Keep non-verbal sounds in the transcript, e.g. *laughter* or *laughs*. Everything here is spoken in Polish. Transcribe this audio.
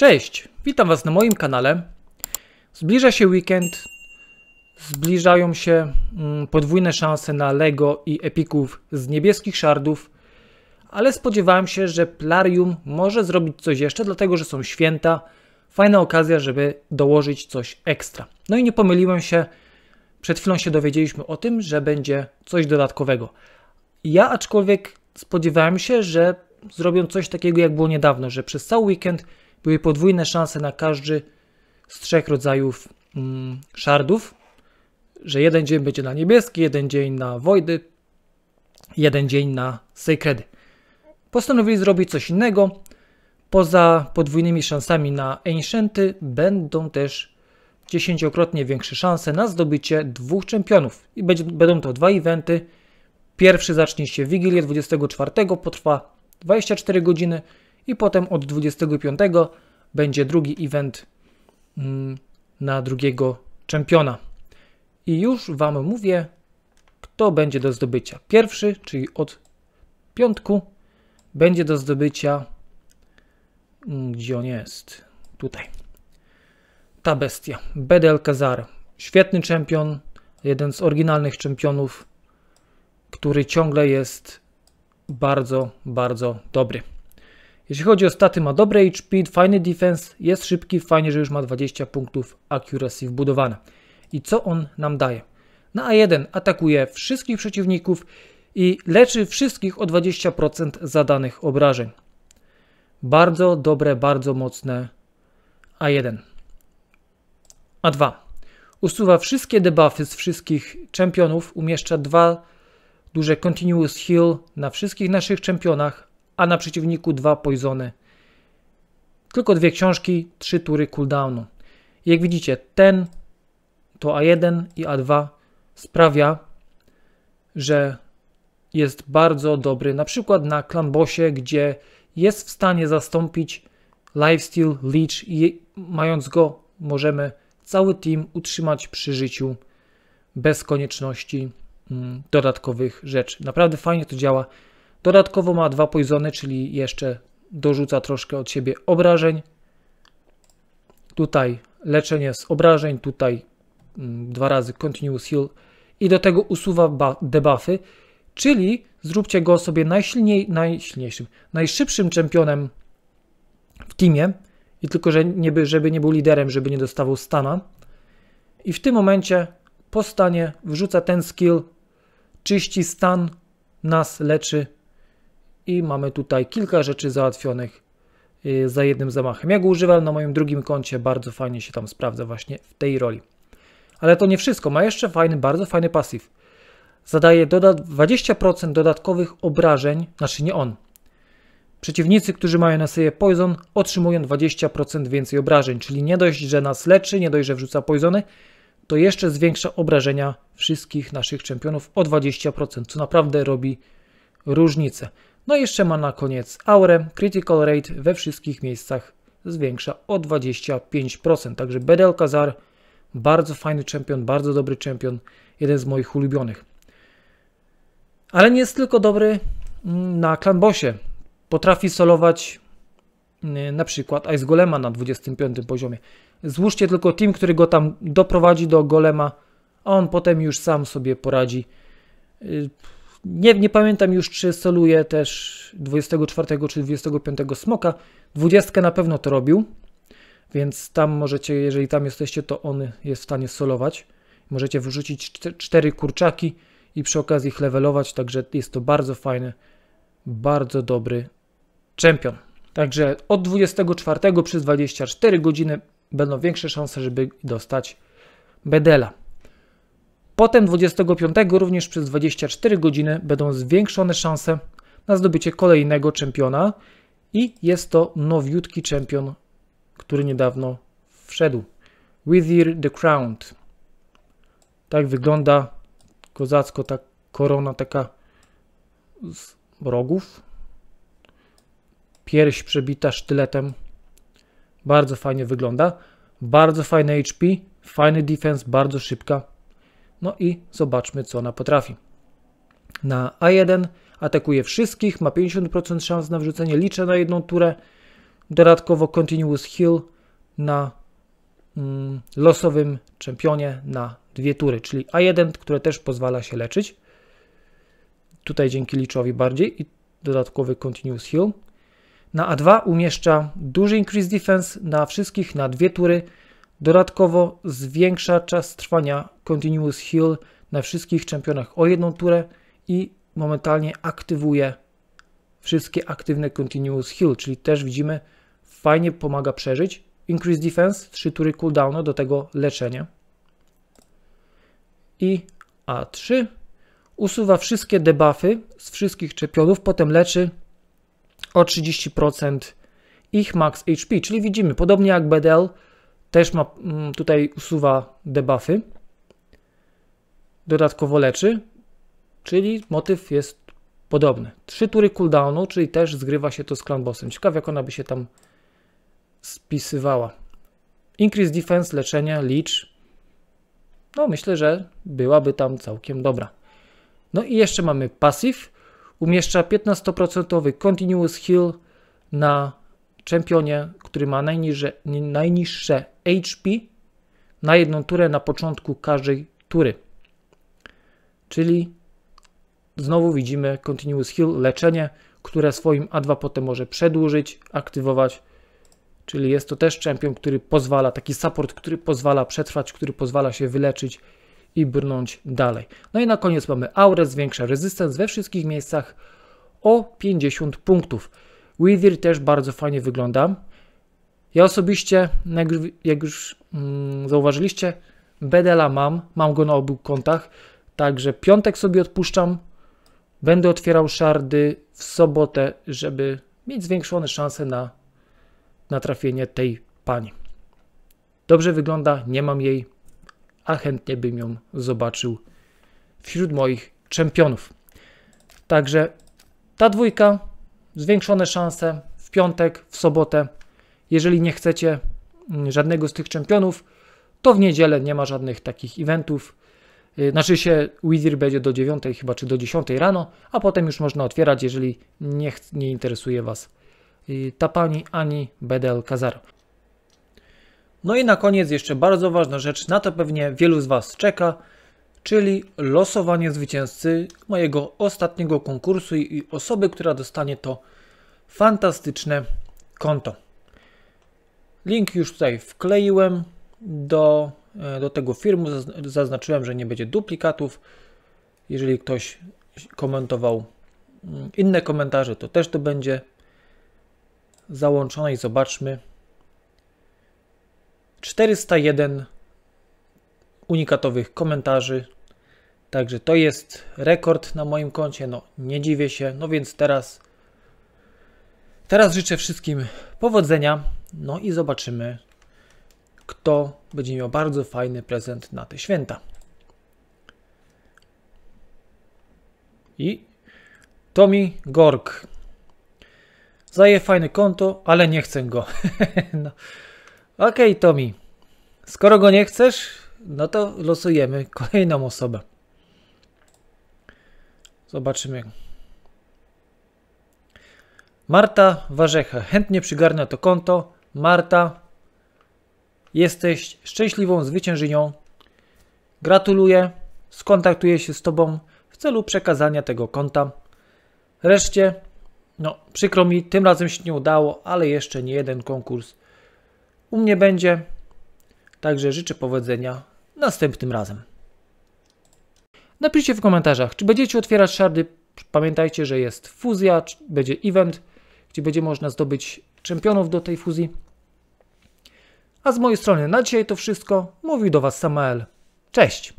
Cześć, witam Was na moim kanale. Zbliża się weekend, zbliżają się mm, podwójne szanse na Lego i Epików z niebieskich szardów, ale spodziewałem się, że Plarium może zrobić coś jeszcze, dlatego że są święta, fajna okazja, żeby dołożyć coś ekstra. No i nie pomyliłem się, przed chwilą się dowiedzieliśmy o tym, że będzie coś dodatkowego. Ja aczkolwiek spodziewałem się, że zrobią coś takiego jak było niedawno, że przez cały weekend były podwójne szanse na każdy z trzech rodzajów mm, szardów, że jeden dzień będzie na niebieski, jeden dzień na Wojdy, jeden dzień na Sacredy. Postanowili zrobić coś innego. Poza podwójnymi szansami na Ancienty będą też dziesięciokrotnie większe szanse na zdobycie dwóch czempionów. I będzie, będą to dwa eventy. Pierwszy zacznie się w Wigilię 24, potrwa 24 godziny, i potem od 25 będzie drugi event mm, na drugiego czempiona. I już Wam mówię, kto będzie do zdobycia. Pierwszy, czyli od piątku, będzie do zdobycia, mm, gdzie on jest, tutaj. Ta bestia, Bedel Kazar. Świetny czempion, jeden z oryginalnych czempionów, który ciągle jest bardzo, bardzo dobry. Jeśli chodzi o staty, ma dobre HP, fajny defense, jest szybki, fajnie, że już ma 20 punktów accuracy wbudowane. I co on nam daje? Na A1 atakuje wszystkich przeciwników i leczy wszystkich o 20% zadanych obrażeń. Bardzo dobre, bardzo mocne A1. A2 usuwa wszystkie debuffy z wszystkich czempionów, umieszcza dwa duże continuous heal na wszystkich naszych czempionach, a na przeciwniku dwa poisony. Tylko dwie książki, trzy tury cooldownu. Jak widzicie, ten to A1 i A2 sprawia, że jest bardzo dobry na przykład na Klambosie, gdzie jest w stanie zastąpić Lifesteal, Leech i mając go możemy cały team utrzymać przy życiu bez konieczności mm, dodatkowych rzeczy. Naprawdę fajnie to działa. Dodatkowo ma dwa poizony, czyli jeszcze dorzuca troszkę od siebie obrażeń. Tutaj leczenie z obrażeń, tutaj mm, dwa razy continuous heal i do tego usuwa debuffy, czyli zróbcie go sobie najsilniej, najsilniejszym, najszybszym czempionem w teamie i tylko, że nie, żeby nie był liderem, żeby nie dostawał stana. I w tym momencie po stanie wrzuca ten skill, czyści stan, nas leczy i mamy tutaj kilka rzeczy załatwionych y, za jednym zamachem. Ja go używam na moim drugim koncie, bardzo fajnie się tam sprawdza właśnie w tej roli. Ale to nie wszystko, ma jeszcze fajny, bardzo fajny pasyw. Zadaje doda 20% dodatkowych obrażeń, znaczy nie on. Przeciwnicy, którzy mają na sobie poison, otrzymują 20% więcej obrażeń, czyli nie dość, że nas leczy, nie dość, że wrzuca poizony, to jeszcze zwiększa obrażenia wszystkich naszych czempionów o 20%, co naprawdę robi różnicę. No i jeszcze ma na koniec aurę. Critical rate we wszystkich miejscach zwiększa o 25%. Także Bedel Kazar, bardzo fajny czempion, bardzo dobry czempion, jeden z moich ulubionych. Ale nie jest tylko dobry mm, na klanbosie. Potrafi solować mm, na przykład Ice Golema na 25 poziomie. Złóżcie tylko team, który go tam doprowadzi do Golema, a on potem już sam sobie poradzi. Y, nie, nie pamiętam już, czy soluje też 24 czy 25 smoka. 20 na pewno to robił, więc tam możecie, jeżeli tam jesteście, to on jest w stanie solować. Możecie wyrzucić cztery kurczaki i przy okazji ich levelować, także jest to bardzo fajny, bardzo dobry czempion. Także od 24 przez 24 godziny będą większe szanse, żeby dostać Bedela. Potem 25 również przez 24 godziny będą zwiększone szanse na zdobycie kolejnego czempiona i jest to nowiutki czempion, który niedawno wszedł. Wither the Crowned. Tak wygląda kozacko ta korona taka z rogów. Pierś przebita sztyletem. Bardzo fajnie wygląda. Bardzo fajne HP, fajny defense, bardzo szybka no i zobaczmy, co ona potrafi. Na A1 atakuje wszystkich, ma 50% szans na wrzucenie, liczę na jedną turę. Dodatkowo Continuous Heal na mm, losowym czempionie na dwie tury, czyli A1, które też pozwala się leczyć. Tutaj dzięki liczowi bardziej i dodatkowy Continuous Heal. Na A2 umieszcza duży Increase Defense na wszystkich na dwie tury, Dodatkowo zwiększa czas trwania Continuous Heal na wszystkich czempionach o jedną turę i momentalnie aktywuje wszystkie aktywne Continuous Heal, czyli też widzimy, fajnie pomaga przeżyć. Increase Defense, 3 tury cooldownu, do tego leczenie. I A3 usuwa wszystkie debuffy z wszystkich czempionów, potem leczy o 30% ich max HP, czyli widzimy, podobnie jak BDL, też ma, mm, tutaj usuwa debuffy. Dodatkowo leczy, czyli motyw jest podobny. Trzy tury cooldownu, czyli też zgrywa się to z bossem. Ciekawe jak ona by się tam spisywała. Increase defense, leczenie, leech. No myślę, że byłaby tam całkiem dobra. No i jeszcze mamy pasyw. Umieszcza 15% continuous heal na czempionie, który ma najniższe, najniższe HP na jedną turę na początku każdej tury. Czyli znowu widzimy Continuous Heal, leczenie, które swoim A2 potem może przedłużyć, aktywować. Czyli jest to też champion, który pozwala, taki support, który pozwala przetrwać, który pozwala się wyleczyć i brnąć dalej. No i na koniec mamy aurę, zwiększa resistance we wszystkich miejscach o 50 punktów. Wither też bardzo fajnie wygląda. Ja osobiście, jak już, mm, zauważyliście, Bedela mam, mam go na obu kontach, także piątek sobie odpuszczam, będę otwierał szardy w sobotę, żeby mieć zwiększone szanse na, na trafienie tej pani. Dobrze wygląda, nie mam jej, a chętnie bym ją zobaczył wśród moich czempionów. Także ta dwójka, zwiększone szanse w piątek, w sobotę jeżeli nie chcecie mm, żadnego z tych czempionów, to w niedzielę nie ma żadnych takich eventów. Znaczy y, się Wizard będzie do 9 chyba, czy do 10 rano, a potem już można otwierać, jeżeli nie, nie interesuje Was y, ta pani ani Bedel Kazar. No i na koniec jeszcze bardzo ważna rzecz, na to pewnie wielu z Was czeka, czyli losowanie zwycięzcy mojego ostatniego konkursu i osoby, która dostanie to fantastyczne konto. Link już tutaj wkleiłem do, e, do tego filmu. Zaznaczyłem, że nie będzie duplikatów. Jeżeli ktoś komentował mm, inne komentarze, to też to będzie załączone i zobaczmy. 401 unikatowych komentarzy. Także to jest rekord na moim koncie. No nie dziwię się. No więc teraz teraz życzę wszystkim powodzenia. No i zobaczymy, kto będzie miał bardzo fajny prezent na te święta. I Tommy Gork. Zaje fajne konto, ale nie chcę go. *laughs* no. Okej, okay, Tommy. Skoro go nie chcesz, no to losujemy kolejną osobę. Zobaczymy. Marta Warzecha. Chętnie przygarnia to konto Marta, jesteś szczęśliwą zwyciężynią. Gratuluję. Skontaktuję się z Tobą w celu przekazania tego konta. Reszcie, no przykro mi, tym razem się nie udało, ale jeszcze nie jeden konkurs u mnie będzie. Także życzę powodzenia następnym razem. Napiszcie w komentarzach, czy będziecie otwierać szardy. Pamiętajcie, że jest fuzja, będzie event, gdzie będzie można zdobyć czempionów do tej fuzji. A z mojej strony na dzisiaj to wszystko. Mówił do Was Samael. Cześć!